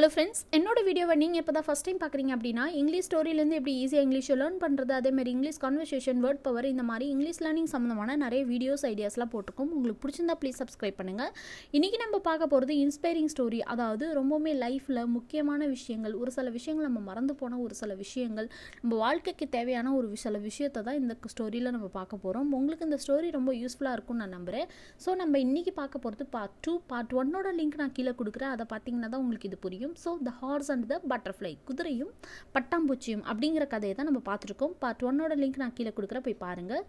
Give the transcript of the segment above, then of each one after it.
Hello friends என்னோட வீடியோவை நீங்கள் இப்போ தான் ஃபஸ்ட் டைம் பார்க்குறீங்க அப்படின்னா இங்கிலீஷ் ஸ்டோரியிலேருந்து எப்படி ஈஸியாக இங்கிலீஷை லேர்ன் பண்ணுறது அதேமாதிரி இங்கிலீஷ் கான்வர்சேஷன் வேர்ட் பவர் இந்த மாதிரி இங்கிலீஷ் லேர்னிங் சம்மந்தமான நிறைய வீடியோஸ் ஐடியாஸ்லாம் போட்டிருக்கோம் உங்களுக்கு பிடிச்சிருந்தா ப்ளீஸ் சப்ஸ்கிரைப் பண்ணுங்கள் இன்றைக்கி நம்ம பார்க்க போகிறது இன்ஸ்பைரிங் ஸ்டோரி அதாவது ரொம்பவுமே லைஃப்பில் முக்கியமான விஷயங்கள் ஒரு சில விஷயங்கள் நம்ம மறந்து போன ஒரு சில விஷயங்கள் நம்ம வாழ்க்கைக்கு தேவையான ஒரு சில விஷயத்தை தான் இந்த ஸ்டோரியில் நம்ம பார்க்க போகிறோம் உங்களுக்கு இந்த ஸ்டோரி ரொம்ப யூஸ்ஃபுல்லாக இருக்கும்னு நான் நம்புகிறேன் ஸோ நம்ம இன்றைக்கி பார்க்க போகிறது பார்ட் டூ பார்ட் ஒன்னோட லிங்க் நான் கீழே கொடுக்குறேன் அதை பார்த்தீங்கன்னா தான் உங்களுக்கு இது புரியும் தெரியும் so the horse and the butterfly குதிரையும் பட்டாம்பூச்சியும் அப்படிங்கிற கதையை தான் நம்ம பார்த்துருக்கோம் பார்ட் ஒன்னோட லிங்க் நான் கீழே கொடுக்குற போய் பாருங்கள்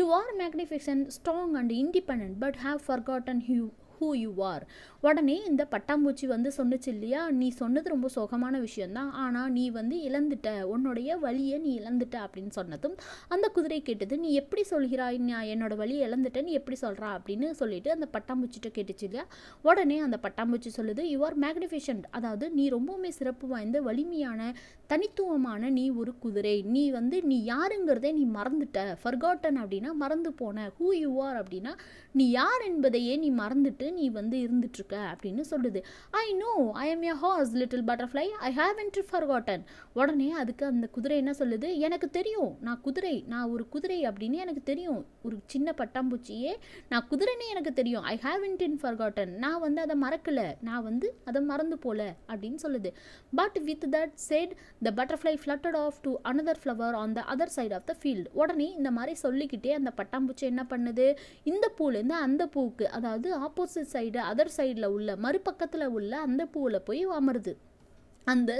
you are magnificent strong and independent but have forgotten you who you are உடனே இந்த பட்டாம்பூச்சி வந்து சொன்னுச்சு இல்லையா நீ சொன்னது ரொம்ப சோகமான விஷயந்தான் ஆனால் நீ வந்து இழந்துட்ட உன்னுடைய வழியை நீ இழந்துட்ட அப்படின்னு சொன்னதும் அந்த குதிரை கேட்டது நீ எப்படி சொல்கிறாய் நான் என்னோட வழியை இழந்துட்ட நீ எப்படி சொல்கிறா அப்படின்னு சொல்லிட்டு அந்த பட்டாம்பூச்சிட்ட கேட்டுச்சு இல்லையா உடனே அந்த பட்டாம்பூச்சி சொல்லுது யூ ஆர் மேக்னிஃபிஷன்ட் அதாவது நீ ரொம்பவுமே சிறப்பு வாய்ந்த வலிமையான தனித்துவமான நீ ஒரு குதிரை நீ வந்து நீ யாருங்கிறதே நீ மறந்துட்ட ஃபர்காட்டன் அப்படின்னா மறந்து போன ஹூ யூ ஆர் அப்படின்னா நீ யார் என்பதையே நீ மறந்துட்டு நீ வந்து இருந்துட்டுருக்க அப்படின்னு சொல்லுது I know I am a horse little butterfly I haven't forgotten உடனே அதுக்கு அந்த குதிரை என்ன சொல்லுது எனக்கு தெரியும் நான் குதிரை நான் ஒரு குதிரை அப்படின்னு எனக்கு தெரியும் ஒரு சின்ன பட்டாம்பூச்சியே நான் குதிரைன்னு எனக்கு தெரியும் I haven't forgotten நான் வந்து அதை மறக்கலை நான் வந்து அதை மறந்து போல அப்படின்னு சொல்லுது but with that said the butterfly fluttered off to another flower on the other side of the field உடனே இந்த மாதிரி சொல்லிக்கிட்டே அந்த பட்டாம்பூச்சி என்ன பண்ணுது இந்த பூலேருந்து அந்த பூவுக்கு அதாவது ஆப்போசிட் ஆப்போசிட் சைடு அதர் சைடில் உள்ள மறுபக்கத்தில் உள்ள அந்த பூவில் போய் அமருது அந்த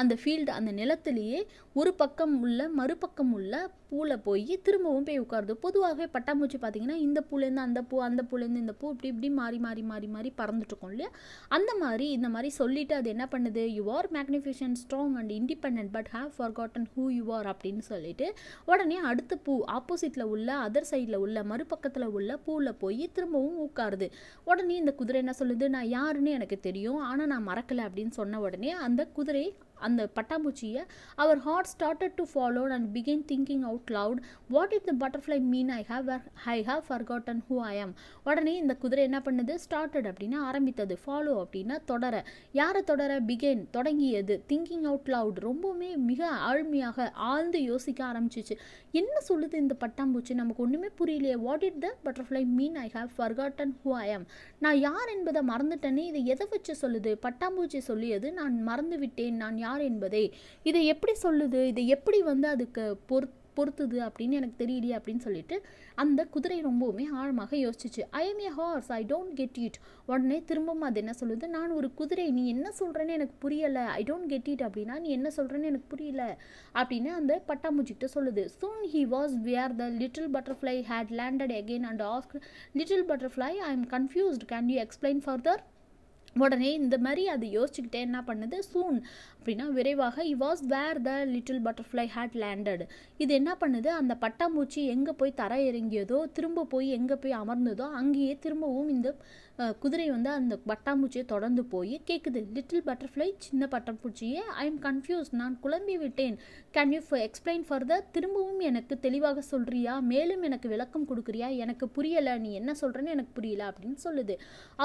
அந்த ஃபீல்டு அந்த நிலத்துலேயே ஒரு பக்கம் உள்ள மறுபக்கம் உள்ள பூவில் போய் திரும்பவும் போய் உட்காருது பொதுவாகவே பட்டாம்பூச்சி பார்த்திங்கன்னா இந்த பூலேருந்து அந்த பூ அந்த பூலேருந்து இந்த பூ இப்படி இப்படி மாறி மாறி மாறி மாறி பறந்துட்டுருக்கோம் இல்லையா அந்த மாதிரி இந்த மாதிரி சொல்லிவிட்டு அது என்ன பண்ணுது you are magnificent strong and independent but have forgotten who you are அப்படின்னு சொல்லிட்டு உடனே அடுத்த பூ ஆப்போசிட்டில் உள்ள அதர் சைடில் உள்ள மறுபக்கத்தில் உள்ள பூவில் போய் திரும்பவும் உட்காருது உடனே இந்த குதிரை என்ன சொல்லுது நான் யாருன்னு எனக்கு தெரியும் ஆனால் நான் மறக்கலை அப்படின்னு சொன்ன உடனே அந்த அந்த குதிரையை அந்த பட்டாம்பூச்சியை அவர் horse started to follow and begin thinking out loud what it the butterfly mean I have I have forgotten who I am உடனே இந்த குதிரை என்ன பண்ணுது ஸ்டார்டட் அப்படின்னா ஆரம்பித்தது ஃபாலோ அப்படின்னா தொடர யாரை தொடர பிகின் தொடங்கியது திங்கிங் அவுட் லவுட் ரொம்பவுமே மிக ஆழ்மையாக ஆழ்ந்து யோசிக்க ஆரம்பிச்சிச்சு என்ன சொல்லுது இந்த பட்டாம்பூச்சி நமக்கு ஒன்றுமே புரியலையே what it the butterfly mean I have forgotten who I am நான் யார் என்பதை மறந்துட்டேன்னு இதை எதை வச்சு சொல்லுது பட்டாம்பூச்சி சொல்லியது நான் மறந்து விட்டேன் நான் யார் என்பதை இதை எப்படி சொல்லுது இதை எப்படி வந்து அதுக்கு பொறு பொறுத்துது அப்படின்னு எனக்கு தெரியலையே அப்படின்னு சொல்லிட்டு அந்த குதிரை ரொம்பவுமே ஆழமாக யோசிச்சிச்சு I am a horse I don't get it உடனே திரும்பவும் அது என்ன சொல்லுது நான் ஒரு குதிரை நீ என்ன சொல்கிறேன்னு எனக்கு புரியலை ஐ டோன்ட் கெட் இட் அப்படின்னா நீ என்ன சொல்கிறேன்னு எனக்கு புரியல அப்படின்னு அந்த பட்டாம்பூச்சிக்கிட்ட சொல்லுது soon he was where the little butterfly had landed again and ask little butterfly I am confused can you explain further உடனே இந்த மாதிரி அது யோசிச்சுக்கிட்டே என்ன பண்ணுது சூன் அப்படின்னா விரைவாக he was where the little butterfly had landed இது என்ன பண்ணுது அந்த பட்டாம்பூச்சி எங்கே போய் தர இறங்கியதோ திரும்ப போய் எங்கே போய் அமர்ந்ததோ அங்கேயே திரும்பவும் இந்த குதிரை வந்து அந்த பட்டாம்பூச்சியை தொடர்ந்து போய் கேட்குது லிட்டில் பட்டர்ஃப்ளை சின்ன பட்டாம்பூச்சியே ஐ எம் கன்ஃபியூஸ் நான் குழம்பி விட்டேன் கேன் யூ எக்ஸ்பிளைன் ஃபர்தர் திரும்பவும் எனக்கு தெளிவாக சொல்கிறியா மேலும் எனக்கு விளக்கம் கொடுக்குறியா எனக்கு புரியலை நீ என்ன சொல்கிறேன்னு எனக்கு புரியல அப்படின்னு சொல்லுது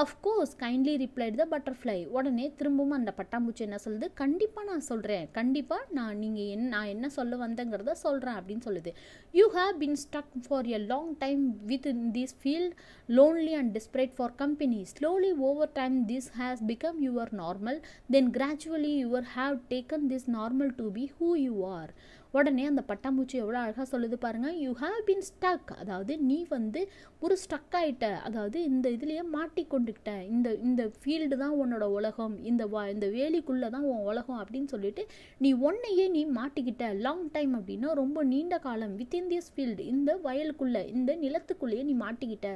of course kindly replied the butterfly உடனே திரும்பவும் அந்த பட்டாம்பூச்சி என்ன சொல்லுது கண்டிப்பாக நான் சொல்கிறேன் கண்டிப்பாக நான் நீங்கள் என் நான் என்ன சொல்ல வந்தேங்கிறத சொல்கிறேன் அப்படின்னு சொல்லுது you have been stuck for a long time within this field lonely and desperate for come company. Slowly over time this has become your normal. Then gradually you have taken this normal to be who you are. உடனே அந்த பட்டாம்பூச்சி எவ்வளோ அழகாக சொல்லுது பாருங்கள் you have been stuck அதாவது நீ வந்து ஒரு ஸ்டக் ஆகிட்ட அதாவது இந்த இதுலேயே மாட்டிக்கொண்டுக்கிட்ட இந்த இந்த ஃபீல்டு தான் உன்னோட உலகம் இந்த வா இந்த வேலிக்குள்ளே தான் உன் உலகம் அப்படின்னு சொல்லிட்டு நீ ஒன்னையே நீ மாட்டிக்கிட்ட லாங் டைம் அப்படின்னா ரொம்ப நீண்ட காலம் இன் திஸ் ஃபீல்டு இந்த வயலுக்குள்ளே இந்த நிலத்துக்குள்ளேயே நீ மாட்டிக்கிட்ட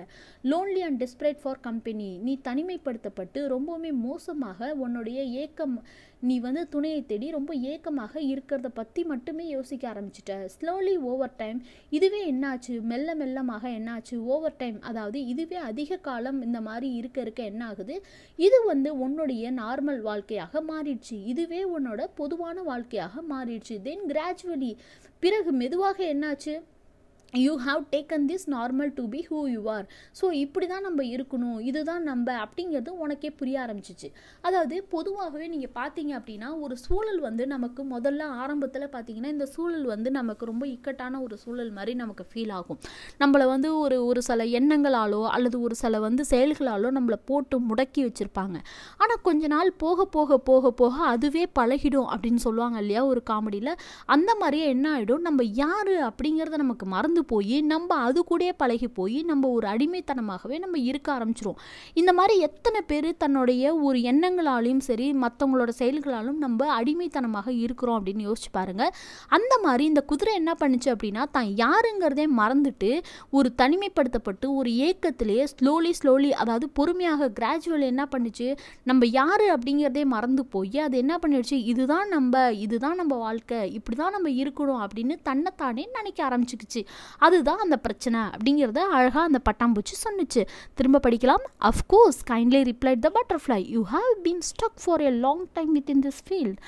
lonely and desperate for company நீ தனிமைப்படுத்தப்பட்டு ரொம்பவுமே மோசமாக உன்னுடைய ஏக்கம் நீ வந்து துணையை தேடி ரொம்ப ஏக்கமாக இருக்கிறத பற்றி மட்டுமே யோ யோசிக்க ஆரம்பிச்சிட்டேன் ஸ்லோலி ஓவர் டைம் இதுவே என்னாச்சு மெல்ல மெல்லமாக என்னாச்சு ஓவர் டைம் அதாவது இதுவே அதிக காலம் இந்த மாதிரி இருக்க இருக்க என்ன ஆகுது இது வந்து உன்னுடைய நார்மல் வாழ்க்கையாக மாறிடுச்சு இதுவே உன்னோட பொதுவான வாழ்க்கையாக மாறிடுச்சு தென் கிராஜுவலி பிறகு மெதுவாக என்னாச்சு you have taken this normal to be who you are so இப்படி தான் நம்ம இருக்கணும் இதுதான் நம்ம அப்படிங்கிறது உனக்கே புரிய ஆரம்பிச்சிச்சு அதாவது பொதுவாகவே நீங்கள் பார்த்தீங்க அப்படின்னா ஒரு சூழல் வந்து நமக்கு முதல்ல ஆரம்பத்தில் பார்த்தீங்கன்னா இந்த சூழல் வந்து நமக்கு ரொம்ப இக்கட்டான ஒரு சூழல் மாதிரி நமக்கு ஃபீல் ஆகும் நம்மளை வந்து ஒரு ஒரு சில எண்ணங்களாலோ அல்லது ஒரு சில வந்து செயல்களாலோ நம்மளை போட்டு முடக்கி வச்சுருப்பாங்க ஆனால் கொஞ்ச நாள் போக போக போக போக அதுவே பழகிடும் அப்படின்னு சொல்லுவாங்க இல்லையா ஒரு காமெடியில் அந்த மாதிரியே என்ன ஆகிடும் நம்ம யார் அப்படிங்கிறத நமக்கு மறந்து போய் நம்ம அது கூட பழகி போய் நம்ம ஒரு அடிமைத்தனமாகவே நம்ம இருக்க ஆரம்பிச்சிரும் இந்த மாதிரி எத்தனை பேர் தன்னுடைய ஒரு எண்ணங்களாலையும் சரி மற்றவங்களோட செயல்களாலும் நம்ம அடிமைத்தனமாக இருக்கிறோம் அப்படின்னு யோசிச்சு பாருங்கள் அந்த மாதிரி இந்த குதிரை என்ன பண்ணுச்சு அப்படின்னா தான் யாருங்கிறதே மறந்துட்டு ஒரு தனிமைப்படுத்தப்பட்டு ஒரு ஏக்கத்திலேயே ஸ்லோலி ஸ்லோலி அதாவது பொறுமையாக கிராஜுவல் என்ன பண்ணுச்சு நம்ம யார் அப்படிங்கிறதே மறந்து போய் அது என்ன பண்ணிடுச்சு இதுதான் நம்ம இதுதான் நம்ம வாழ்க்கை இப்படி தான் நம்ம இருக்கணும் அப்படின்னு தன்னைத்தானே நினைக்க ஆரம்பிச்சுக்குச்சு அதுதான் அந்த பிரச்சனை அப்படிங்கிறத அழகாக அந்த பட்டாம்பூச்சி சொன்னிச்சு திரும்ப படிக்கலாம் of course kindly replied the butterfly you have been stuck for a long time within this field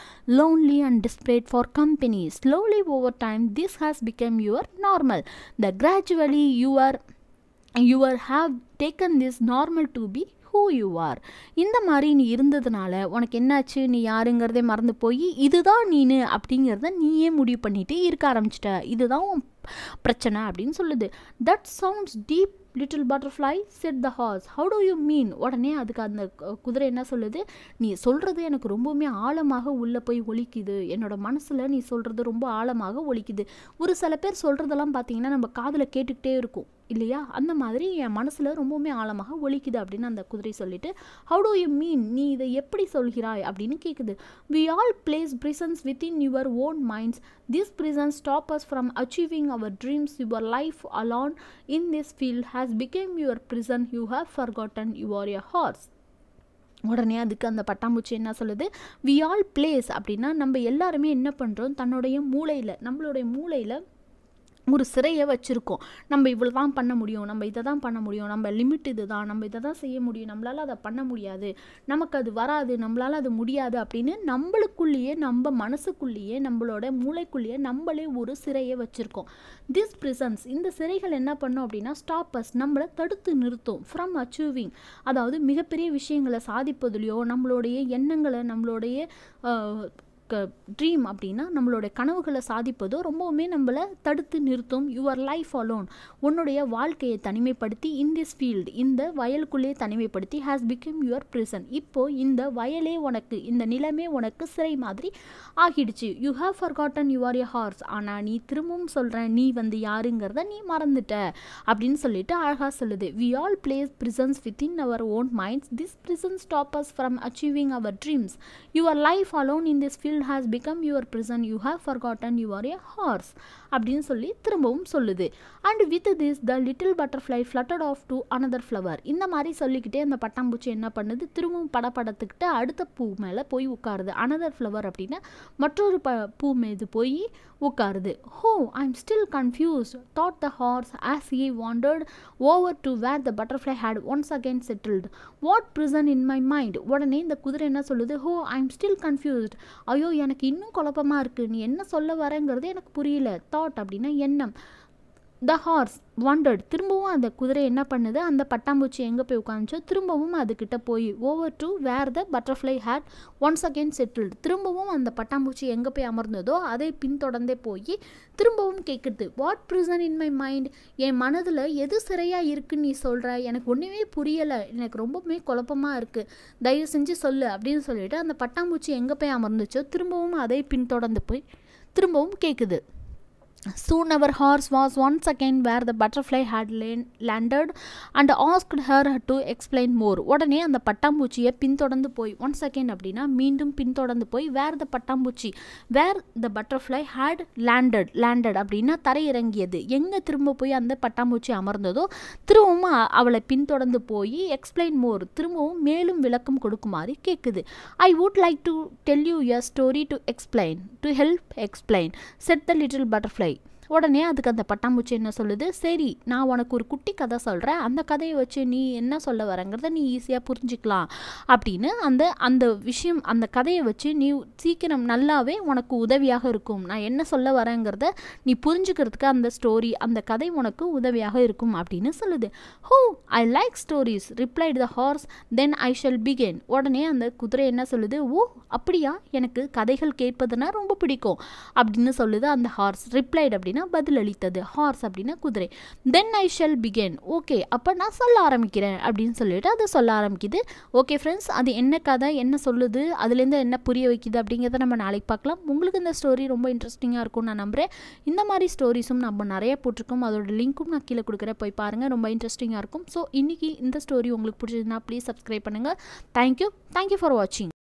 lonely and desperate for company slowly over time this has become your normal the gradually your your have taken this normal to be who you are இந்த மாதிரி நீ இருந்ததுனால உனக்கு என்னாச்சு நீ யாருங்கிறதே மறந்து போய் இதுதான் நீனு அப்படிங்கிறத நீயே முடிவு பண்ணிட்டு இருக்க ஆரம்பிச்சிட்ட இதுதான் உன் பிரச்சனை அப்படின்னு சொல்லுது that sounds deep little butterfly said the horse how do you mean உடனே அதுக்கு அந்த குதிரை என்ன சொல்லுது நீ சொல்கிறது எனக்கு ரொம்பவுமே ஆழமாக உள்ளே போய் ஒழிக்குது என்னோடய மனசில் நீ சொல்கிறது ரொம்ப ஆழமாக ஒழிக்குது ஒரு சில பேர் சொல்கிறதெல்லாம் பார்த்தீங்கன்னா நம்ம காதில் கேட்டுக்கிட்டே இருக்கும் இல்லையா அந்த மாதிரி என் மனசில் ரொம்பவுமே ஆழமாக ஒழிக்குது அப்படின்னு அந்த குதிரை சொல்லிட்டு ஹவு டு யூ மீன் நீ இதை எப்படி சொல்கிறாய் அப்படின்னு கேட்குது we all place prisons within your own minds these prisons stop us from achieving our dreams your life alone in this field has became your prison you have forgotten your your horse உடனே அதுக்கு அந்த பட்டாம்பூச்சி என்ன சொல்லுது we all place அப்படின்னா நம்ம எல்லாருமே என்ன பண்ணுறோம் தன்னுடைய மூளையில் நம்மளுடைய மூளையில் ஒரு சிறையை வச்சுருக்கோம் நம்ம இவ்வளோ தான் பண்ண முடியும் நம்ம இதை தான் பண்ண முடியும் நம்ம லிமிட் இது தான் நம்ம இதை தான் செய்ய முடியும் நம்மளால் அதை பண்ண முடியாது நமக்கு அது வராது நம்மளால் அது முடியாது அப்படின்னு நம்மளுக்குள்ளேயே நம்ம மனசுக்குள்ளேயே நம்மளோட மூளைக்குள்ளேயே நம்மளே ஒரு சிறையை வச்சுருக்கோம் திஸ் ப்ரிசன்ஸ் இந்த சிறைகள் என்ன பண்ணோம் அப்படின்னா ஸ்டாப்பஸ் நம்மளை தடுத்து நிறுத்தும் ஃப்ரம் அச்சீவிங் அதாவது மிகப்பெரிய விஷயங்களை சாதிப்பதுலேயோ நம்மளுடைய எண்ணங்களை நம்மளுடைய க ட்ரீம் அப்படின்னா நம்மளோட கனவுகளை சாதிப்பதோ ரொம்பவுமே நம்மளை தடுத்து நிறுத்தும் யுவர் லைஃப் அலோன் உன்னுடைய வாழ்க்கையை தனிமைப்படுத்தி இன் திஸ் ஃபீல்டு இந்த வயலுக்குள்ளே தனிமைப்படுத்தி ஹேஸ் பிகம் யுவர் ப்ரிசன் இப்போது இந்த வயலே உனக்கு இந்த நிலமே உனக்கு சிறை மாதிரி ஆகிடுச்சு you have forgotten your a horse ஆனால் நீ திரும்பவும் சொல்கிறேன் நீ வந்து யாருங்கிறத நீ மறந்துட்ட அப்படின்னு சொல்லிட்டு அழகாக சொல்லுது we all place prisons within our own minds these prisons stop us from achieving our dreams your life alone in this field world has become your prison you have forgotten you are a horse அப்படின்னு சொல்லி திரும்பவும் சொல்லுது and with this the little butterfly fluttered off to another flower இந்த மாதிரி சொல்லிக்கிட்டே அந்த பட்டாம்பூச்சி என்ன பண்ணுது திரும்பவும் படப்படத்துக்கிட்டு அடுத்த பூ மேலே போய் உட்காருது அனதர் ஃப்ளவர் அப்படின்னா மற்றொரு ப பூ மீது போய் உட்காருது oh I am still confused thought the horse as he wandered over to where the butterfly had once again settled what prison in my mind உடனே இந்த குதிரை என்ன சொல்லுது oh I am still confused ஐயோ ஐயோ எனக்கு இன்னும் குழப்பமாக இருக்குது நீ என்ன சொல்ல வரேங்கிறது எனக்கு புரியல தாட் அப்படின்னா எண்ணம் த ஹார்ஸ் வாண்டட் திரும்பவும் அந்த குதிரை என்ன பண்ணுது அந்த பட்டாம்பூச்சி எங்கே போய் உட்காந்துச்சோ திரும்பவும் அதுக்கிட்ட போய் over to where the butterfly had once again settled திரும்பவும் அந்த பட்டாம்பூச்சி எங்கே போய் அமர்ந்ததோ அதை பின்தொடர்ந்தே போய் திரும்பவும் கேட்குறது what prison in my mind என் மனதில் எது சிறையாக இருக்குன்னு நீ சொல்கிற எனக்கு ஒன்றுமே புரியலை எனக்கு ரொம்பவுமே குழப்பமாக இருக்குது தயவு செஞ்சு சொல்லு அப்படின்னு சொல்லிட்டு அந்த பட்டாம்பூச்சி எங்கே போய் அமர்ந்துச்சோ திரும்பவும் அதை பின்தொடர்ந்து போய் திரும்பவும் கேட்குது Soon our horse was once again where the butterfly had landed and asked her to explain more. உடனே அந்த பட்டாம்பூச்சியை பின்தொடர்ந்து போய் ஒன்ஸ் அகெயின் அப்படின்னா மீண்டும் பின்தொடர்ந்து போய் வேர் த பட்டாம்பூச்சி where the butterfly had landed landed அப்படின்னா தரையிறங்கியது எங்கே திரும்ப போய் அந்த பட்டாம்பூச்சி அமர்ந்ததோ திரும்பவும் அவளை பின்தொடர்ந்து போய் எக்ஸ்பிளைன் மோர் திரும்பவும் மேலும் விளக்கம் கொடுக்குமாறு கேட்குது I would like to tell you your story to explain to help explain said the little butterfly உடனே அதுக்கு அந்த பட்டாம்பூச்சி என்ன சொல்லுது சரி நான் உனக்கு ஒரு குட்டி கதை சொல்கிறேன் அந்த கதையை வச்சு நீ என்ன சொல்ல வரங்கிறத நீ ஈஸியாக புரிஞ்சுக்கலாம் அப்படின்னு அந்த அந்த விஷயம் அந்த கதையை வச்சு நீ சீக்கிரம் நல்லாவே உனக்கு உதவியாக இருக்கும் நான் என்ன சொல்ல வரேங்கிறத நீ புரிஞ்சுக்கிறதுக்கு அந்த ஸ்டோரி அந்த கதை உனக்கு உதவியாக இருக்கும் அப்படின்னு சொல்லுது oh I like stories replied the horse then I shall begin உடனே அந்த குதிரை என்ன சொல்லுது ஓ அப்படியா எனக்கு கதைகள் கேட்பதுனா ரொம்ப பிடிக்கும் அப்படின்னு சொல்லுது அந்த ஹார்ஸ் ரிப்ளைட் அப்படின்னா பதில் அளித்தது ஹார்ஸ் அப்படின்னா குதிரை then I shall begin okay அப்போ நான் சொல்ல ஆரம்பிக்கிறேன் அப்படின்னு சொல்லிட்டு அது சொல்ல ஆரம்பிக்குது ஓகே ஃப்ரெண்ட்ஸ் அது என்ன கதை என்ன சொல்லுது அதுலேருந்து என்ன புரிய வைக்குது அப்படிங்கிறத நம்ம நாளைக்கு பார்க்கலாம் உங்களுக்கு இந்த ஸ்டோரி ரொம்ப இன்ட்ரெஸ்டிங்காக இருக்கும் நான் நம்புகிறேன் இந்த மாதிரி ஸ்டோரிஸும் நம்ம நிறைய போட்டிருக்கோம் அதோட லிங்க்கும் நான் கீழே கொடுக்குறேன் போய் பாருங்கள் ரொம்ப இன்ட்ரெஸ்டிங்காக இருக்கும் ஸோ இன்றைக்கி இந்த ஸ்டோரி உங்களுக்கு பிடிச்சதுன்னா ப்ளீஸ் சப்ஸ்கிரைப் பண்ணுங்கள் தேங்க்யூ தேங்க்யூ ஃபார் வாட்சிங்